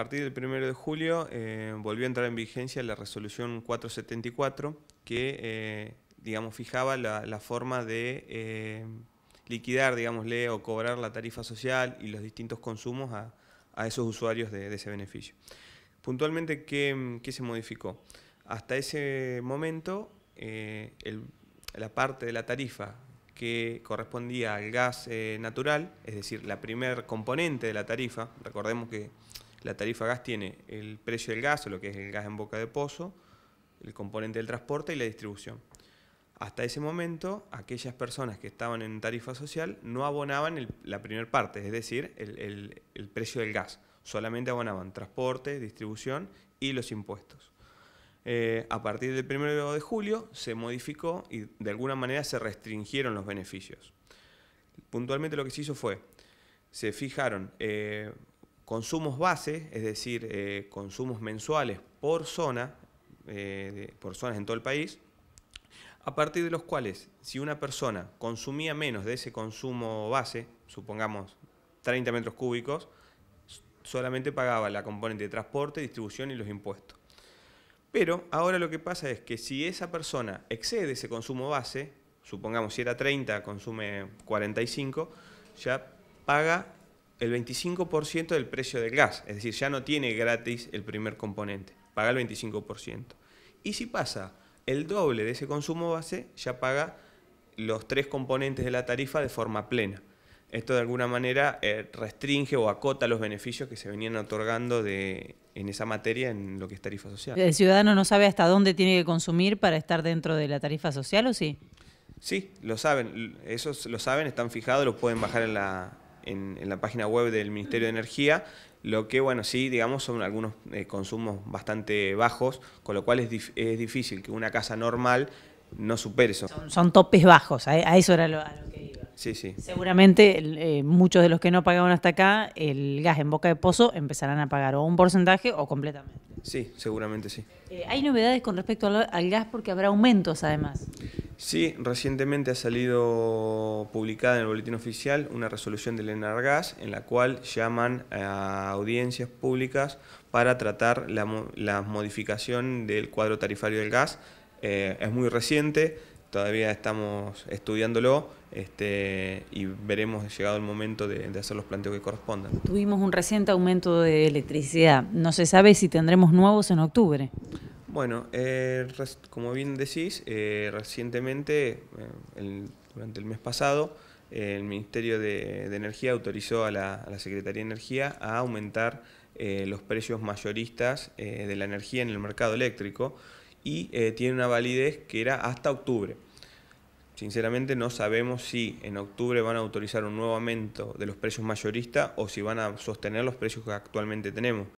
A partir del 1 de julio eh, volvió a entrar en vigencia la resolución 474 que, eh, digamos, fijaba la, forma de eh, liquidar, digámosle, o cobrar la tarifa social y los distintos consumos a, esos usuarios de, ese beneficio. Puntualmente, ¿qué, se modificó? Hasta ese momento, la parte de la tarifa que correspondía al gas natural, es decir, la primer componente de la tarifa. Recordemos que la tarifa gas tiene el precio del gas, o lo que es el gas en boca de pozo, el componente del transporte y la distribución. Hasta ese momento, aquellas personas que estaban en tarifa social no abonaban la primera parte, es decir, el, precio del gas. Solamente abonaban transporte, distribución y los impuestos. Eh, a partir del 1 de julio se modificó y de alguna manera se restringieron los beneficios. Puntualmente lo que se hizo fue, se fijaron eh, consumos base, es decir, eh, consumos mensuales por zona, eh, por zonas en todo el país, a partir de los cuales, si una persona consumía menos de ese consumo base, supongamos 30 metros cúbicos, solamente pagaba la componente de transporte, distribución y los impuestos. Pero ahora lo que pasa es que si esa persona excede ese consumo base, supongamos si era 30, consume 45, ya paga el 25% del precio del gas, es decir, ya no tiene gratis el primer componente, paga el 25%. Y si pasa el doble de ese consumo base, ya paga los tres componentes de la tarifa de forma plena. Esto de alguna manera eh, restringe o acota los beneficios que se venían otorgando de, en esa materia en lo que es tarifa social. ¿El ciudadano no sabe hasta dónde tiene que consumir para estar dentro de la tarifa social o sí? Sí, lo saben, esos lo saben, están fijados, lo pueden bajar en la, en, la página web del Ministerio de Energía, lo que, bueno, sí, digamos, son algunos eh, consumos bastante bajos, con lo cual es, es, difícil que una casa normal no supere eso. Son, topes bajos, a, eso era lo, que iba. Sí, sí. Seguramente eh, muchos de los que no pagaban hasta acá el gas en boca de pozo empezarán a pagar o un porcentaje o completamente. Sí, seguramente sí. Eh, hay novedades con respecto al gas porque habrá aumentos además. Sí, recientemente ha salido publicada en el Boletín Oficial una resolución del ENARGAS en la cual llaman a audiencias públicas para tratar la, modificación del cuadro tarifario del gas. Eh, es muy reciente, todavía estamos estudiándolo este, y veremos llegado el momento de, de, hacer los planteos que correspondan. Tuvimos un reciente aumento de electricidad. No se sabe si tendremos nuevos en octubre. Bueno, eh, como bien decís, eh, recientemente, eh, durante el mes pasado, el Ministerio de, Energía autorizó a la, Secretaría de Energía a aumentar los precios mayoristas de la energía en el mercado eléctrico y tiene una validez que era hasta octubre. Sinceramente no sabemos si en octubre van a autorizar un nuevo aumento de los precios mayoristas o si van a sostener los precios que actualmente tenemos.